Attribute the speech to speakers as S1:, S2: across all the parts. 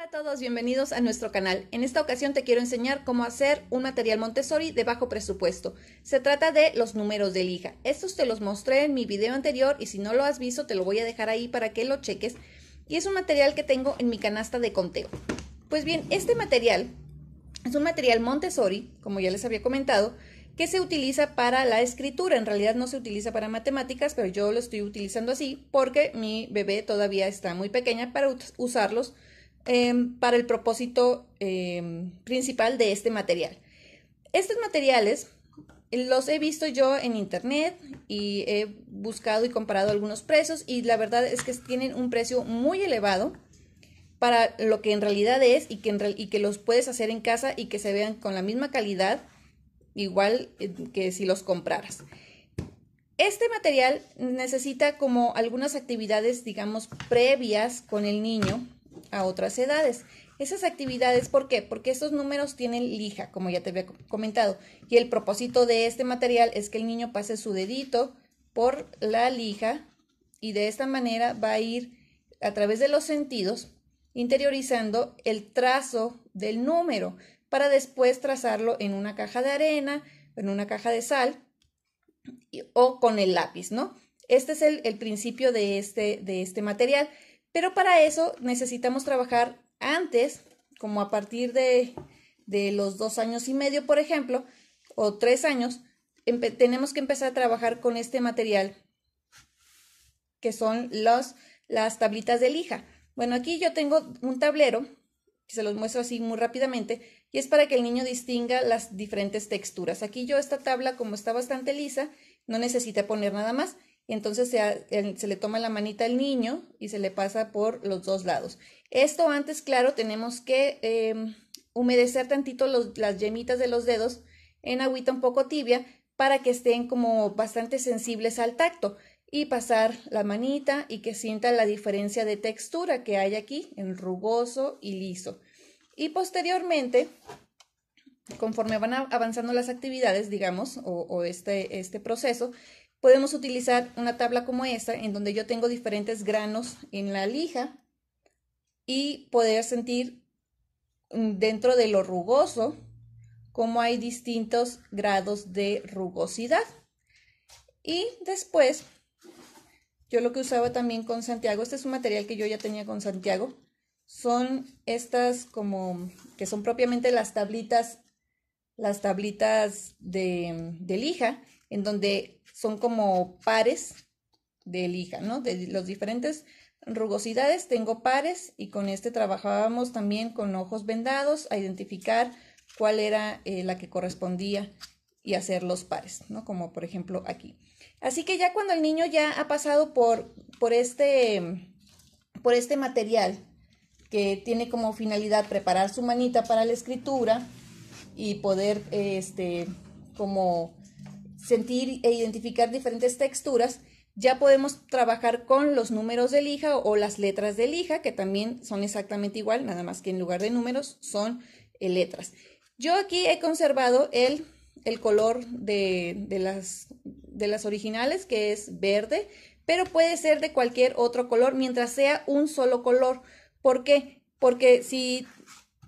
S1: Hola a todos, bienvenidos a nuestro canal. En esta ocasión te quiero enseñar cómo hacer un material Montessori de bajo presupuesto. Se trata de los números de lija. Estos te los mostré en mi video anterior y si no lo has visto te lo voy a dejar ahí para que lo cheques. Y es un material que tengo en mi canasta de conteo. Pues bien, este material es un material Montessori, como ya les había comentado, que se utiliza para la escritura. En realidad no se utiliza para matemáticas, pero yo lo estoy utilizando así porque mi bebé todavía está muy pequeña para usarlos Em, para el propósito em, principal de este material. Estos materiales los he visto yo en internet y he buscado y comparado algunos precios y la verdad es que tienen un precio muy elevado para lo que en realidad es y que, y que los puedes hacer en casa y que se vean con la misma calidad, igual eh, que si los compraras. Este material necesita como algunas actividades, digamos, previas con el niño a otras edades. Esas actividades, ¿por qué? Porque estos números tienen lija, como ya te había comentado, y el propósito de este material es que el niño pase su dedito por la lija y de esta manera va a ir a través de los sentidos interiorizando el trazo del número para después trazarlo en una caja de arena, en una caja de sal o con el lápiz, ¿no? Este es el, el principio de este, de este material. Pero para eso necesitamos trabajar antes, como a partir de, los dos años y medio, por ejemplo, o tres años, tenemos que empezar a trabajar con este material, que son las tablitas de lija. Bueno, aquí yo tengo un tablero, que se los muestro así muy rápidamente, y es para que el niño distinga las diferentes texturas. Aquí yo esta tabla, como está bastante lisa, no necesita poner nada más entonces se, le toma la manita al niño y se le pasa por los dos lados. Esto antes, claro, tenemos que em, humedecer tantito las yemitas de los dedos en agüita un poco tibia para que estén como bastante sensibles al tacto y pasar la manita y que sienta la diferencia de textura que hay aquí en rugoso y liso. Y posteriormente, conforme van avanzando las actividades, digamos, o, este, este proceso, Podemos utilizar una tabla como esta, en donde yo tengo diferentes granos en la lija y poder sentir mm, dentro de lo rugoso cómo hay distintos grados de rugosidad. Y después, yo lo que usaba también con Santiago, este es un material que yo ya tenía con Santiago, son estas como que son propiamente las tablitas, las tablitas de, de lija, en donde son como pares de lija, ¿no? De los diferentes rugosidades tengo pares y con este trabajábamos también con ojos vendados a identificar cuál era eh, la que correspondía y hacer los pares, ¿no? Como por ejemplo aquí. Así que ya cuando el niño ya ha pasado por, por, este, por este material que tiene como finalidad preparar su manita para la escritura y poder, este, como sentir e identificar diferentes texturas, ya podemos trabajar con los números de lija o las letras de lija, que también son exactamente igual, nada más que en lugar de números son eh, letras. Yo aquí he conservado el, el color de, las, de las originales, que es verde, pero puede ser de cualquier otro color mientras sea un solo color. ¿Por qué? Porque si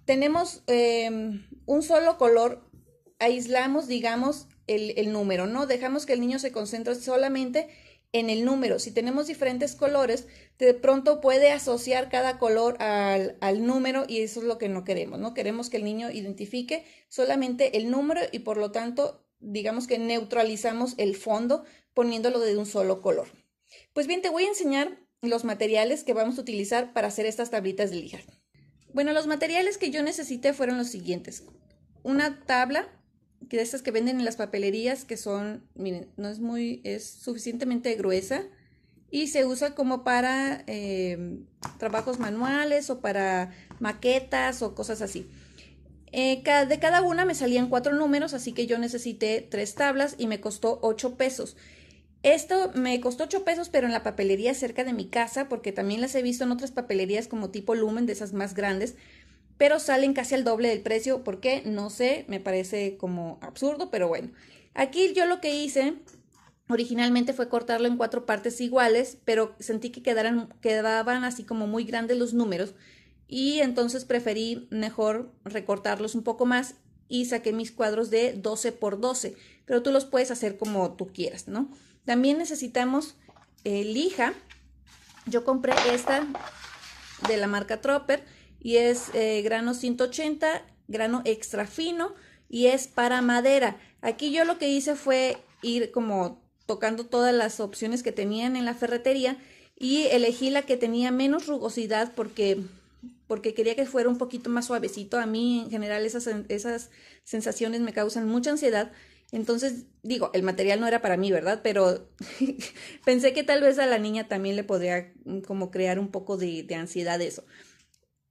S1: tenemos em, un solo color, aislamos, digamos, el, número, ¿no? Dejamos que el niño se concentre solamente en el número. Si tenemos diferentes colores, de pronto puede asociar cada color al, al, número y eso es lo que no queremos, ¿no? Queremos que el niño identifique solamente el número y por lo tanto, digamos que neutralizamos el fondo poniéndolo de un solo color. Pues bien, te voy a enseñar los materiales que vamos a utilizar para hacer estas tablitas de lijar. Bueno, los materiales que yo necesité fueron los siguientes. Una tabla de estas que venden en las papelerías, que son, miren, no es muy, es suficientemente gruesa y se usa como para eh, trabajos manuales o para maquetas o cosas así. Eh, de cada una me salían cuatro números, así que yo necesité tres tablas y me costó ocho pesos. Esto me costó ocho pesos, pero en la papelería cerca de mi casa, porque también las he visto en otras papelerías como tipo Lumen, de esas más grandes, pero salen casi al doble del precio. ¿Por qué? No sé, me parece como absurdo, pero bueno. Aquí yo lo que hice originalmente fue cortarlo en cuatro partes iguales, pero sentí que quedaran, quedaban así como muy grandes los números y entonces preferí mejor recortarlos un poco más y saqué mis cuadros de 12 por 12, pero tú los puedes hacer como tú quieras, ¿no? También necesitamos eh, lija. Yo compré esta de la marca Tropper y es eh, grano 180, grano extra fino y es para madera. Aquí yo lo que hice fue ir como tocando todas las opciones que tenían en la ferretería y elegí la que tenía menos rugosidad porque porque quería que fuera un poquito más suavecito. A mí en general esas, esas sensaciones me causan mucha ansiedad. Entonces, digo, el material no era para mí, ¿verdad? Pero pensé que tal vez a la niña también le podría mm, como crear un poco de ansiedad eso.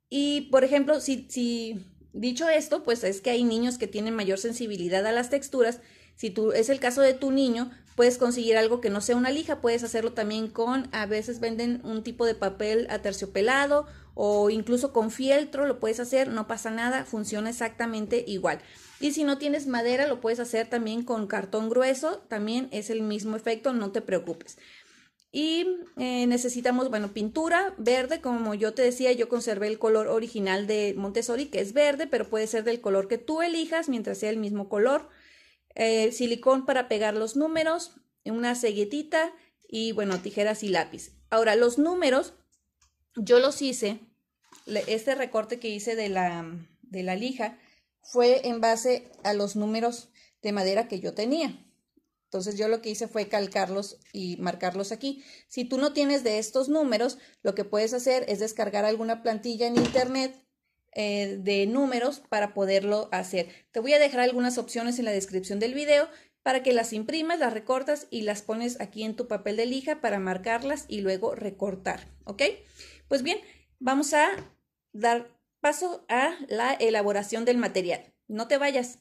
S1: Y, por ejemplo, si, dicho esto, pues es que hay niños que tienen mayor sensibilidad a las texturas. Si tú, es el caso de tu niño, puedes conseguir algo que no sea una lija, puedes hacerlo también con, a veces venden un tipo de papel aterciopelado o incluso con fieltro, lo puedes hacer, no pasa nada, funciona exactamente igual. Y si no tienes madera, lo puedes hacer también con cartón grueso, también es el mismo efecto, no te preocupes. Y eh, necesitamos, bueno, pintura verde, como yo te decía, yo conservé el color original de Montessori, que es verde, pero puede ser del color que tú elijas mientras sea el mismo color. Eh, silicón para pegar los números, una ceguetita y, bueno, tijeras y lápiz. Ahora, los números, yo los hice, este recorte que hice de la lija fue en base a los números de madera que yo tenía. Entonces yo lo que hice fue calcarlos y marcarlos aquí. Si tú no tienes de estos números, lo que puedes hacer es descargar alguna plantilla en internet eh, de números para poderlo hacer. Te voy a dejar algunas opciones en la descripción del video para que las imprimas, las recortas y las pones aquí en tu papel de lija para marcarlas y luego recortar, ¿ok? Pues bien, vamos a dar paso a la elaboración del material. No te vayas.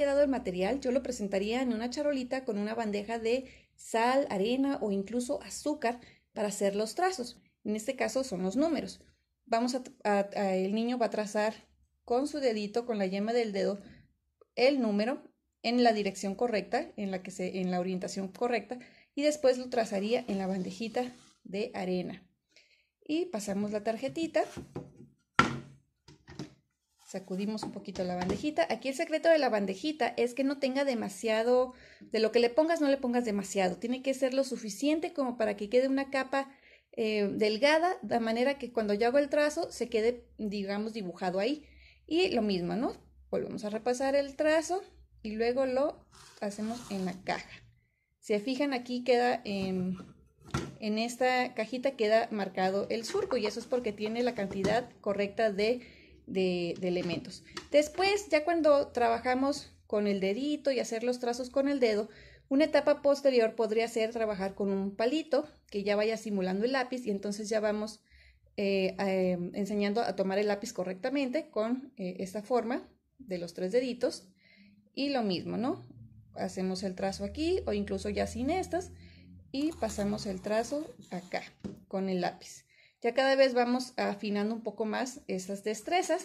S1: quedado el material, yo lo presentaría en una charolita con una bandeja de sal, arena o incluso azúcar para hacer los trazos. En este caso son los números. Vamos a, el niño va a trazar con su dedito, con la yema del dedo, el número en la dirección correcta, en la que se, en la orientación correcta, y después lo trazaría en la bandejita de arena. Y pasamos la tarjetita Sacudimos un poquito la bandejita. Aquí el secreto de la bandejita es que no tenga demasiado, de lo que le pongas no le pongas demasiado. Tiene que ser lo suficiente como para que quede una capa eh, delgada, de manera que cuando yo hago el trazo se quede, digamos, dibujado ahí. Y lo mismo, ¿no? Volvemos a repasar el trazo y luego lo hacemos en la caja. si Se fijan aquí queda... Em, en esta cajita queda marcado el surco y eso es porque tiene la cantidad correcta de de, elementos. Después, ya cuando trabajamos con el dedito y hacer los trazos con el dedo, una etapa posterior podría ser trabajar con un palito que ya vaya simulando el lápiz y entonces ya vamos eh, eh, enseñando a tomar el lápiz correctamente con eh, esta forma de los tres deditos. Y lo mismo, ¿no? Hacemos el trazo aquí o incluso ya sin estas y pasamos el trazo acá con el lápiz. Ya cada vez vamos afinando un poco más esas destrezas.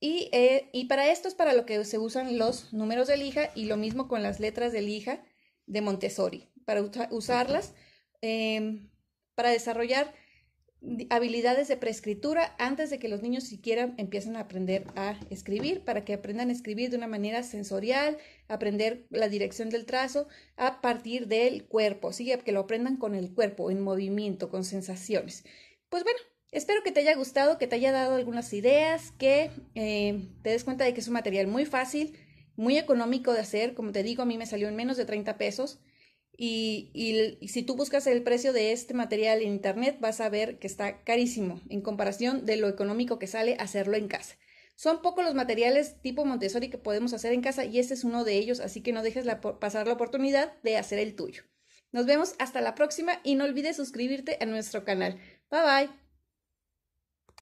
S1: Y, eh, para esto es para lo que se usan los números de lija y lo mismo con las letras de lija de Montessori, para usarlas em, para desarrollar habilidades de preescritura antes de que los niños siquiera empiecen a aprender a escribir, para que aprendan a escribir de una manera sensorial, aprender la dirección del trazo a partir del cuerpo, ¿sí? que lo aprendan con el cuerpo, en movimiento, con sensaciones. Pues bueno, espero que te haya gustado, que te haya dado algunas ideas, que eh, te des cuenta de que es un material muy fácil, muy económico de hacer, como te digo, a mí me salió en menos de 30 pesos. Y, si tú buscas el precio de este material en internet, vas a ver que está carísimo en comparación de lo económico que sale hacerlo en casa. Son pocos los materiales tipo Montessori que podemos hacer en casa y este es uno de ellos, así que no dejes pasar la oportunidad de hacer el tuyo. Nos vemos hasta la próxima y no olvides suscribirte a nuestro canal. Bye bye.